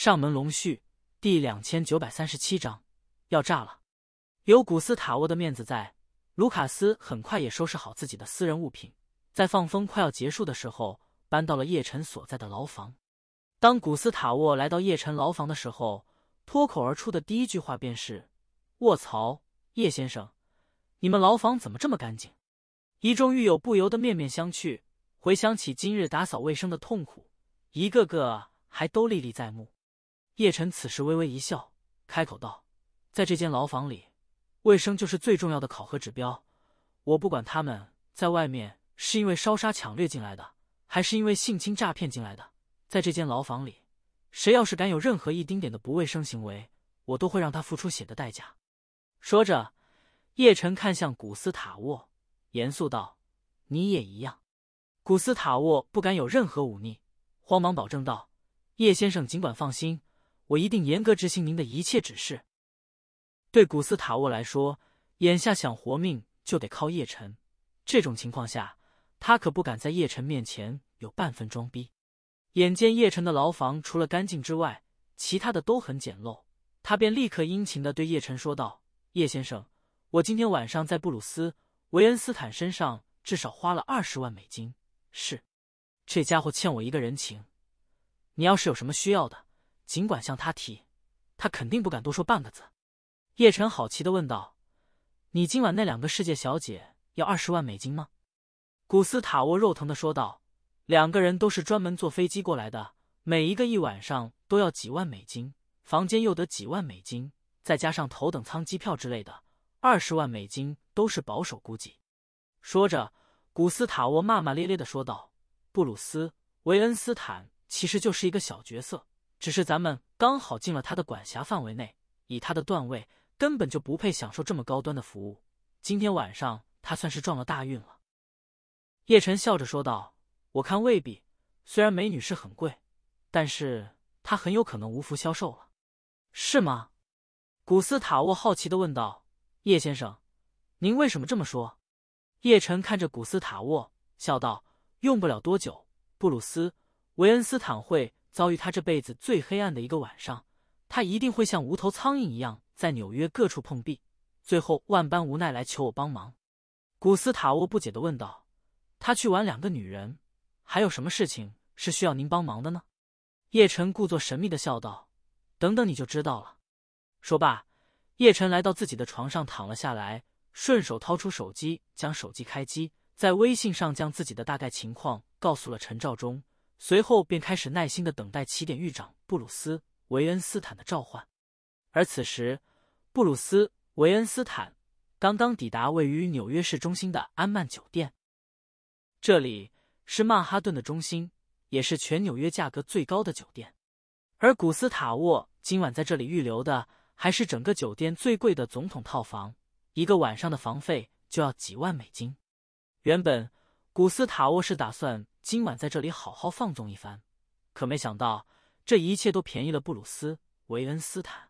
上门龙婿第两千九百三十七章，要炸了！有古斯塔沃的面子在，卢卡斯很快也收拾好自己的私人物品，在放风快要结束的时候，搬到了叶晨所在的牢房。当古斯塔沃来到叶晨牢房的时候，脱口而出的第一句话便是：“卧槽，叶先生，你们牢房怎么这么干净？”一众狱友不由得面面相觑，回想起今日打扫卫生的痛苦，一个个还都历历在目。叶辰此时微微一笑，开口道：“在这间牢房里，卫生就是最重要的考核指标。我不管他们在外面是因为烧杀抢掠进来的，还是因为性侵诈骗进来的，在这间牢房里，谁要是敢有任何一丁点的不卫生行为，我都会让他付出血的代价。”说着，叶晨看向古斯塔沃，严肃道：“你也一样。”古斯塔沃不敢有任何忤逆，慌忙保证道：“叶先生，尽管放心。”我一定严格执行您的一切指示。对古斯塔沃来说，眼下想活命就得靠叶辰。这种情况下，他可不敢在叶辰面前有半分装逼。眼见叶晨的牢房除了干净之外，其他的都很简陋，他便立刻殷勤的对叶晨说道：“叶先生，我今天晚上在布鲁斯·维恩斯坦身上至少花了二十万美金，是这家伙欠我一个人情。你要是有什么需要的。”尽管向他提，他肯定不敢多说半个字。叶晨好奇的问道：“你今晚那两个世界小姐要二十万美金吗？”古斯塔沃肉疼的说道：“两个人都是专门坐飞机过来的，每一个一晚上都要几万美金，房间又得几万美金，再加上头等舱机票之类的，二十万美金都是保守估计。”说着，古斯塔沃骂骂咧咧的说道：“布鲁斯·维恩斯坦其实就是一个小角色。”只是咱们刚好进了他的管辖范围内，以他的段位，根本就不配享受这么高端的服务。今天晚上他算是撞了大运了。”叶晨笑着说道，“我看未必，虽然美女是很贵，但是他很有可能无福消受了。”是吗？”古斯塔沃好奇的问道，“叶先生，您为什么这么说？”叶晨看着古斯塔沃笑道，“用不了多久，布鲁斯·维恩斯坦会。”遭遇他这辈子最黑暗的一个晚上，他一定会像无头苍蝇一样在纽约各处碰壁，最后万般无奈来求我帮忙。古斯塔沃不解的问道：“他去玩两个女人，还有什么事情是需要您帮忙的呢？”叶晨故作神秘的笑道：“等等你就知道了。”说罢，叶晨来到自己的床上躺了下来，顺手掏出手机，将手机开机，在微信上将自己的大概情况告诉了陈兆忠。随后便开始耐心的等待起点狱长布鲁斯·维恩斯坦的召唤。而此时，布鲁斯·维恩斯坦刚刚抵达位于纽约市中心的安曼酒店，这里是曼哈顿的中心，也是全纽约价格最高的酒店。而古斯塔沃今晚在这里预留的还是整个酒店最贵的总统套房，一个晚上的房费就要几万美金。原本，古斯塔沃是打算。今晚在这里好好放纵一番，可没想到这一切都便宜了布鲁斯·维恩斯坦。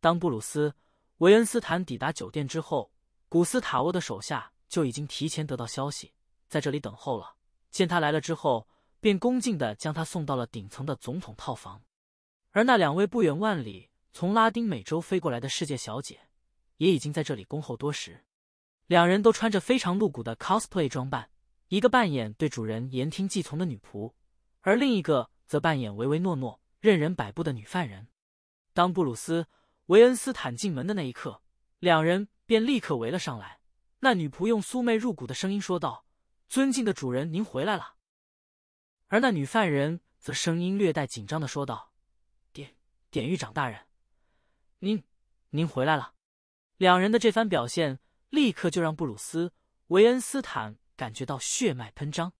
当布鲁斯·维恩斯坦抵达酒店之后，古斯塔沃的手下就已经提前得到消息，在这里等候了。见他来了之后，便恭敬地将他送到了顶层的总统套房。而那两位不远万里从拉丁美洲飞过来的世界小姐，也已经在这里恭候多时。两人都穿着非常露骨的 cosplay 装扮。一个扮演对主人言听计从的女仆，而另一个则扮演唯唯诺诺、任人摆布的女犯人。当布鲁斯·维恩斯坦进门的那一刻，两人便立刻围了上来。那女仆用酥媚入骨的声音说道：“尊敬的主人，您回来了。”而那女犯人则声音略带紧张的说道：“典典狱长大人，您您回来了。”两人的这番表现，立刻就让布鲁斯·维恩斯坦。感觉到血脉喷张，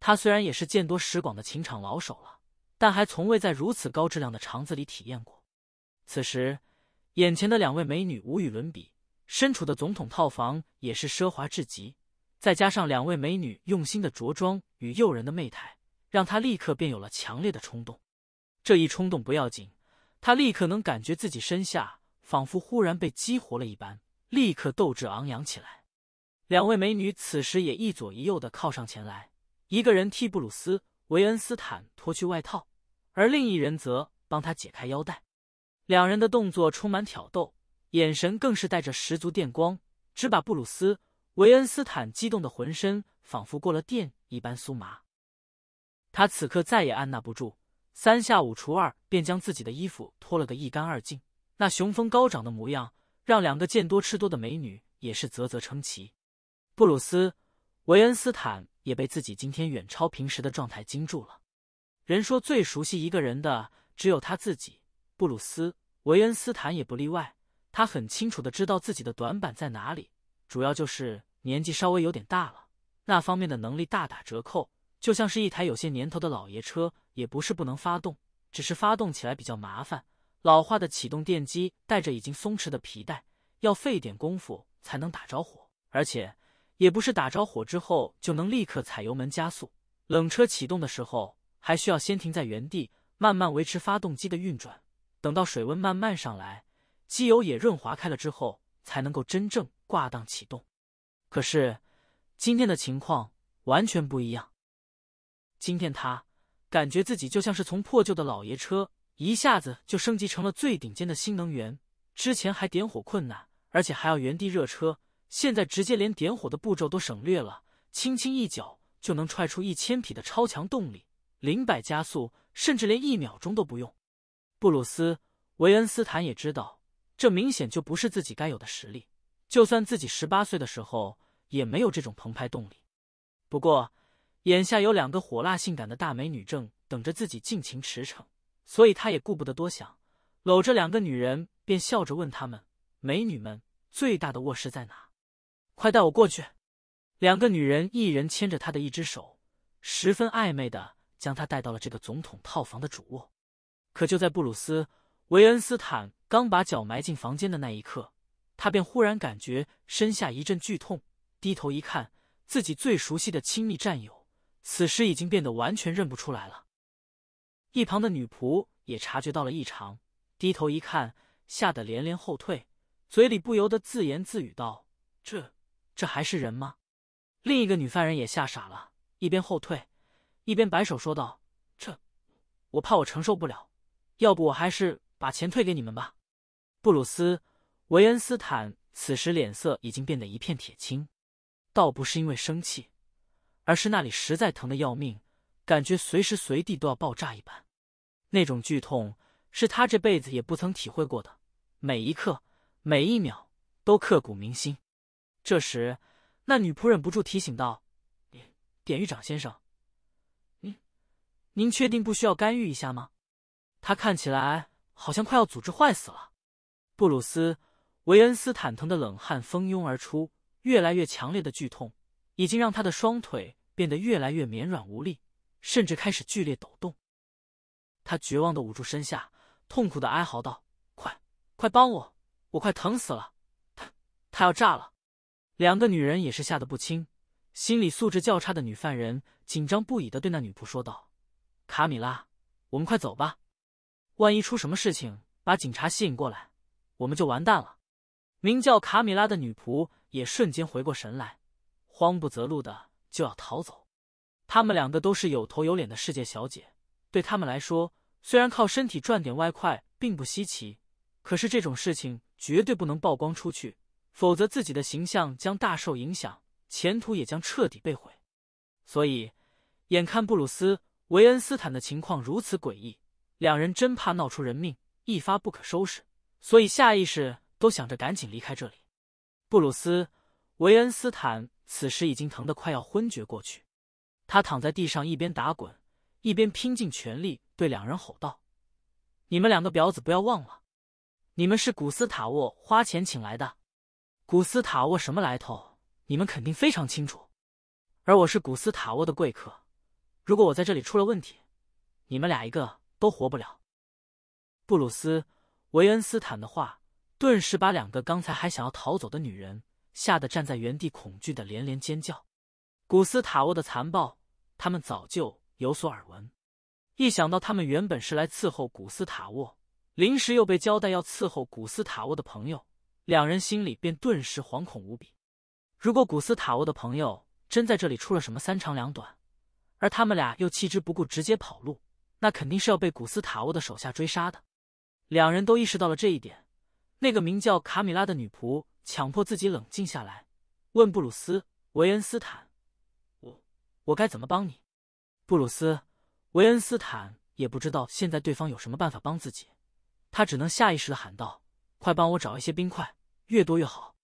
他虽然也是见多识广的情场老手了，但还从未在如此高质量的肠子里体验过。此时，眼前的两位美女无与伦比，身处的总统套房也是奢华至极，再加上两位美女用心的着装与诱人的媚态，让他立刻便有了强烈的冲动。这一冲动不要紧，他立刻能感觉自己身下仿佛忽然被激活了一般，立刻斗志昂扬起来。两位美女此时也一左一右的靠上前来，一个人替布鲁斯·维恩斯坦脱去外套，而另一人则帮他解开腰带。两人的动作充满挑逗，眼神更是带着十足电光，只把布鲁斯·维恩斯坦激动的浑身仿佛过了电一般酥麻。他此刻再也按捺不住，三下五除二便将自己的衣服脱了个一干二净。那雄风高涨的模样，让两个见多吃多的美女也是啧啧称奇。布鲁斯·维恩斯坦也被自己今天远超平时的状态惊住了。人说最熟悉一个人的只有他自己，布鲁斯·维恩斯坦也不例外。他很清楚的知道自己的短板在哪里，主要就是年纪稍微有点大了，那方面的能力大打折扣。就像是一台有些年头的老爷车，也不是不能发动，只是发动起来比较麻烦。老化的启动电机带着已经松弛的皮带，要费一点功夫才能打着火，而且。也不是打着火之后就能立刻踩油门加速，冷车启动的时候还需要先停在原地，慢慢维持发动机的运转，等到水温慢慢上来，机油也润滑开了之后，才能够真正挂档启动。可是今天的情况完全不一样，今天他感觉自己就像是从破旧的老爷车一下子就升级成了最顶尖的新能源，之前还点火困难，而且还要原地热车。现在直接连点火的步骤都省略了，轻轻一脚就能踹出一千匹的超强动力，零百加速甚至连一秒钟都不用。布鲁斯·维恩斯坦也知道，这明显就不是自己该有的实力，就算自己十八岁的时候也没有这种澎湃动力。不过眼下有两个火辣性感的大美女正等着自己尽情驰骋，所以他也顾不得多想，搂着两个女人便笑着问她们：“美女们，最大的卧室在哪？”快带我过去！两个女人一人牵着他的一只手，十分暧昧的将他带到了这个总统套房的主卧。可就在布鲁斯·维恩斯坦刚把脚埋进房间的那一刻，他便忽然感觉身下一阵剧痛，低头一看，自己最熟悉的亲密战友此时已经变得完全认不出来了。一旁的女仆也察觉到了异常，低头一看，吓得连连后退，嘴里不由得自言自语道：“这……”这还是人吗？另一个女犯人也吓傻了，一边后退，一边摆手说道：“这，我怕我承受不了，要不我还是把钱退给你们吧。”布鲁斯·维恩斯坦此时脸色已经变得一片铁青，倒不是因为生气，而是那里实在疼得要命，感觉随时随地都要爆炸一般。那种剧痛是他这辈子也不曾体会过的，每一刻、每一秒都刻骨铭心。这时，那女仆忍不住提醒道：“典狱长先生，您，您确定不需要干预一下吗？他看起来好像快要组织坏死了。”布鲁斯·维恩斯坦疼的冷汗蜂拥而出，越来越强烈的剧痛已经让他的双腿变得越来越绵软无力，甚至开始剧烈抖动。他绝望的捂住身下，痛苦的哀嚎道：“快，快帮我！我快疼死了！他，他要炸了！”两个女人也是吓得不轻，心理素质较差的女犯人紧张不已的对那女仆说道：“卡米拉，我们快走吧，万一出什么事情，把警察吸引过来，我们就完蛋了。”名叫卡米拉的女仆也瞬间回过神来，慌不择路的就要逃走。她们两个都是有头有脸的世界小姐，对他们来说，虽然靠身体赚点外快并不稀奇，可是这种事情绝对不能曝光出去。否则，自己的形象将大受影响，前途也将彻底被毁。所以，眼看布鲁斯·维恩斯坦的情况如此诡异，两人真怕闹出人命，一发不可收拾，所以下意识都想着赶紧离开这里。布鲁斯·维恩斯坦此时已经疼得快要昏厥过去，他躺在地上，一边打滚，一边拼尽全力对两人吼道：“你们两个婊子，不要忘了，你们是古斯塔沃花钱请来的。”古斯塔沃什么来头？你们肯定非常清楚。而我是古斯塔沃的贵客，如果我在这里出了问题，你们俩一个都活不了。布鲁斯·维恩斯坦的话，顿时把两个刚才还想要逃走的女人吓得站在原地，恐惧的连连尖叫。古斯塔沃的残暴，他们早就有所耳闻。一想到他们原本是来伺候古斯塔沃，临时又被交代要伺候古斯塔沃的朋友。两人心里便顿时惶恐无比。如果古斯塔沃的朋友真在这里出了什么三长两短，而他们俩又弃之不顾，直接跑路，那肯定是要被古斯塔沃的手下追杀的。两人都意识到了这一点。那个名叫卡米拉的女仆强迫自己冷静下来，问布鲁斯·维恩斯坦：“我我该怎么帮你？”布鲁斯·维恩斯坦也不知道现在对方有什么办法帮自己，他只能下意识的喊道：“快帮我找一些冰块！”越多越好。